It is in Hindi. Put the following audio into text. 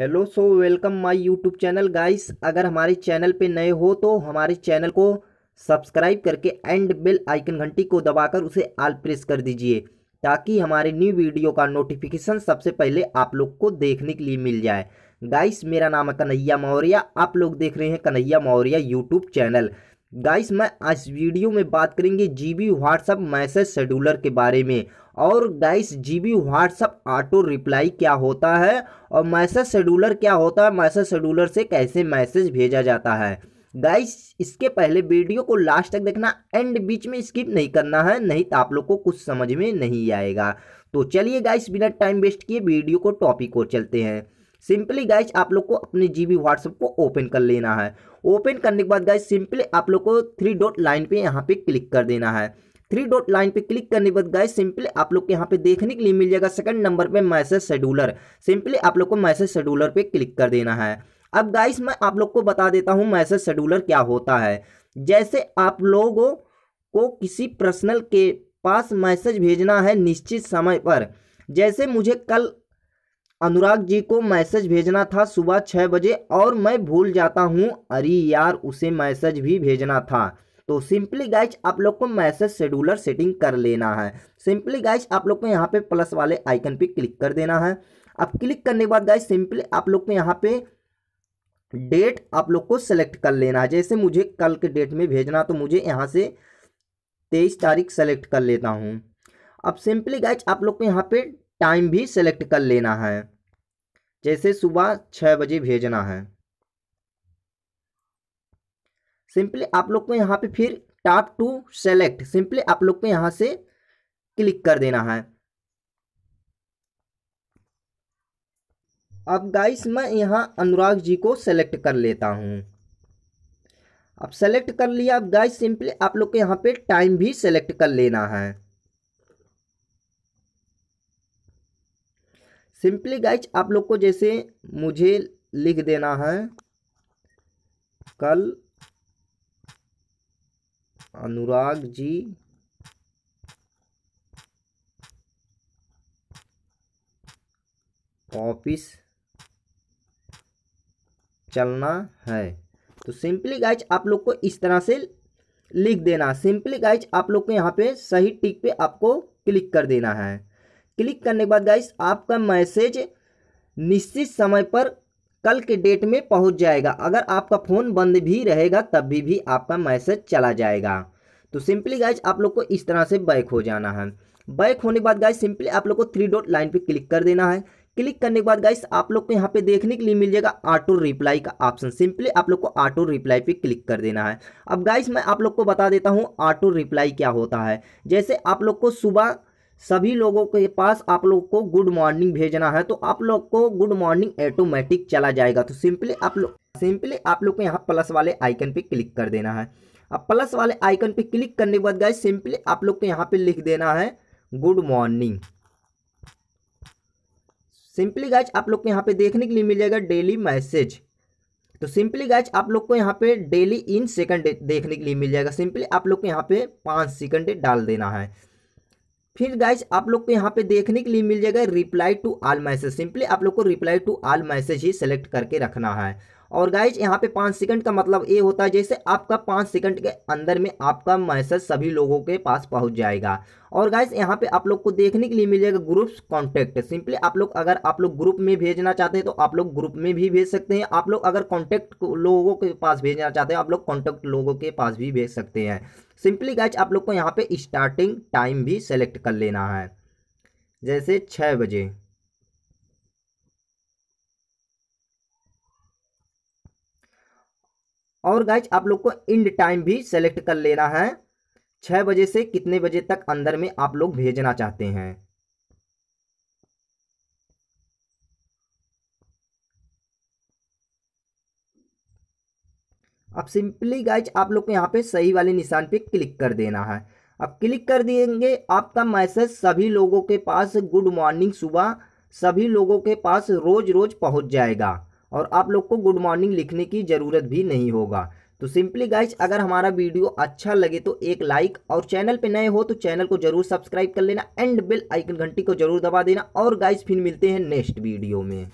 hello so welcome my YouTube channel guys अगर हमारे चैनल पे नए हो तो हमारे चैनल को सब्सक्राइब करके एंड बेल आइकन घंटी को दबाकर उसे आल प्रेस कर दीजिए ताकि हमारे न्यू वीडियो का नोटिफिकेशन सबसे पहले आप लोग को देखने के लिए मिल जाए गाइस मेरा नाम है कन्हैया मौर्य आप लोग देख रहे हैं Kanhaiya Maurya YouTube channel guys मैं आज वीडियो में बात करेंगे जीबी व्हाट्सअप मैसेज शेड्यूलर के बारे में और guys GB WhatsApp auto reply क्या होता है और मैसेज शेड्यूलर क्या होता है मैसेज शेड्यूलर से कैसे मैसेज भेजा जाता है गाइस इसके पहले वीडियो को लास्ट तक देखना एंड बीच में स्किप नहीं करना है नहीं तो आप लोग को कुछ समझ में नहीं आएगा तो चलिए गाइस बिना टाइम वेस्ट किए वीडियो को टॉपिक को चलते हैं सिंपली गाइज आप लोग को अपने जी बी व्हाट्सअप को ओपन कर लेना है ओपन करने के बाद गाइज सिंपली आप लोग को थ्री डॉट लाइन पे यहाँ पे क्लिक कर देना है थ्री डॉट लाइन पे क्लिक करने के बाद गाइस सिंपली आप लोग को यहाँ पे देखने के लिए मिल जाएगा सेकंड नंबर पे मैसेज शेड्यूलर सिंपली आप लोग को मैसेज शेड्यूलर पे क्लिक कर देना है अब गाइस मैं आप लोग को बता देता हूँ मैसेज शेड्यूलर क्या होता है जैसे आप लोगों को किसी पर्सनल के पास मैसेज भेजना है निश्चित समय पर जैसे मुझे कल अनुराग जी को मैसेज भेजना था सुबह छः बजे और मैं भूल जाता हूँ अरे यार उसे मैसेज भी भेजना था तो सिंपली गाइज आप लोग को मैसेज शेड्यूलर सेटिंग कर लेना है सिंपली गाइज आप लोग को यहाँ पे प्लस वाले आइकन पे क्लिक कर देना है अब क्लिक करने के बाद गाइज सिंपली आप लोग को यहाँ पे डेट आप लोग को सेलेक्ट कर लेना है जैसे मुझे कल के डेट में भेजना तो मुझे यहाँ से तेईस तारीख सेलेक्ट कर लेता हूँ अब सिंपली गाइज आप लोग को यहाँ पे टाइम भी सेलेक्ट कर लेना है जैसे सुबह छः बजे भेजना है सिंपली आप लोग को यहाँ पे फिर टॉप टू सेलेक्ट सिंपली आप लोग को यहाँ से क्लिक कर देना है अब गाइस मैं यहाँ अनुराग जी को सेलेक्ट कर लेता हूँ अब सेलेक्ट कर लिया अब गाइस सिंपली आप लोग को यहाँ पे टाइम भी सेलेक्ट कर लेना है सिंपली गाइज आप लोग को जैसे मुझे लिख देना है कल अनुराग जी ऑफिस चलना है तो सिंपली गाइज आप लोग को इस तरह से लिख देना सिंपली गाइज आप लोग को यहाँ पे सही टिक पे आपको क्लिक कर देना है क्लिक करने के बाद गाइस आपका मैसेज निश्चित समय पर कल के डेट में पहुंच जाएगा अगर आपका फ़ोन बंद भी रहेगा तब भी, भी आपका मैसेज चला जाएगा तो सिंपली गाइज आप लोग को इस तरह से बैक हो जाना है बैक होने के बाद गाइज सिंपली आप लोग को थ्री डॉट लाइन पे क्लिक कर देना है क्लिक करने के बाद गाइस आप लोग को यहाँ पे देखने के लिए मिल जाएगा ऑटो रिप्लाई का ऑप्शन सिंपली आप लोग को ऑटो रिप्लाई पे क्लिक कर देना है अब गाइस मैं आप लोग को बता देता हूँ ऑटो रिप्लाई क्या होता है जैसे आप लोग को सुबह सभी लोगों के पास आप लोग को गुड मॉर्निंग भेजना है तो आप लोग को गुड मॉर्निंग ऑटोमेटिक चला जाएगा तो सिंपली आप लोग सिंपली आप लोग को यहाँ प्लस वाले आइकन पे क्लिक कर देना है अब प्लस वाले आइकन पे क्लिक करने के बाद गाइज सिंपली आप लोग को यहाँ पे लिख देना है गुड मॉर्निंग सिंपली गाइज आप लोग को यहाँ पे देखने के लिए मिलेगा डेली मैसेज तो सिंपली गाइज आप लोग को यहाँ पे डेली इन सेकंड देखने के लिए मिल जाएगा सिंपली आप लोग को यहाँ पे पाँच सेकंड डाल देना है फिर गाइज आप लोग को यहाँ पे देखने के लिए मिल जाएगा reply to all message simply आप लोग को रिप्लाई टू आल मैसेज ही सेलेक्ट करके रखना है और गाइज यहाँ पे पाँच सेकंड का मतलब ये होता है जैसे आपका पाँच सेकंड के अंदर में आपका मैसेज सभी लोगों के पास पहुँच जाएगा और गाइज यहाँ पे आप लोग को देखने के लिए मिलेगा ग्रुप्स कॉन्टैक्ट सिंपली आप लोग अगर आप लोग ग्रुप में भेजना चाहते हैं तो आप लोग ग्रुप में भी भेज सकते हैं आप लोग अगर कॉन्टैक्ट लोगों के पास भेजना चाहते हैं आप लोग कॉन्टैक्ट लोगों के पास भी भेज सकते हैं सिंपली गाइज आप लोग को यहाँ पर स्टार्टिंग टाइम भी सेलेक्ट कर लेना है जैसे छः बजे और गाइज आप लोग को इंड टाइम भी सेलेक्ट कर लेना है छः बजे से कितने बजे तक अंदर में आप लोग भेजना चाहते हैं अब सिंपली गाइज आप लोग को यहाँ पे सही वाले निशान पे क्लिक कर देना है अब क्लिक कर देंगे आपका मैसेज सभी लोगों के पास गुड मॉर्निंग सुबह सभी लोगों के पास रोज रोज पहुंच जाएगा और आप लोग को गुड मॉर्निंग लिखने की ज़रूरत भी नहीं होगा तो सिंपली गाइज अगर हमारा वीडियो अच्छा लगे तो एक लाइक और चैनल पे नए हो तो चैनल को जरूर सब्सक्राइब कर लेना एंड बिल आइकन घंटी को जरूर दबा देना और गाइज फिर मिलते हैं नेक्स्ट वीडियो में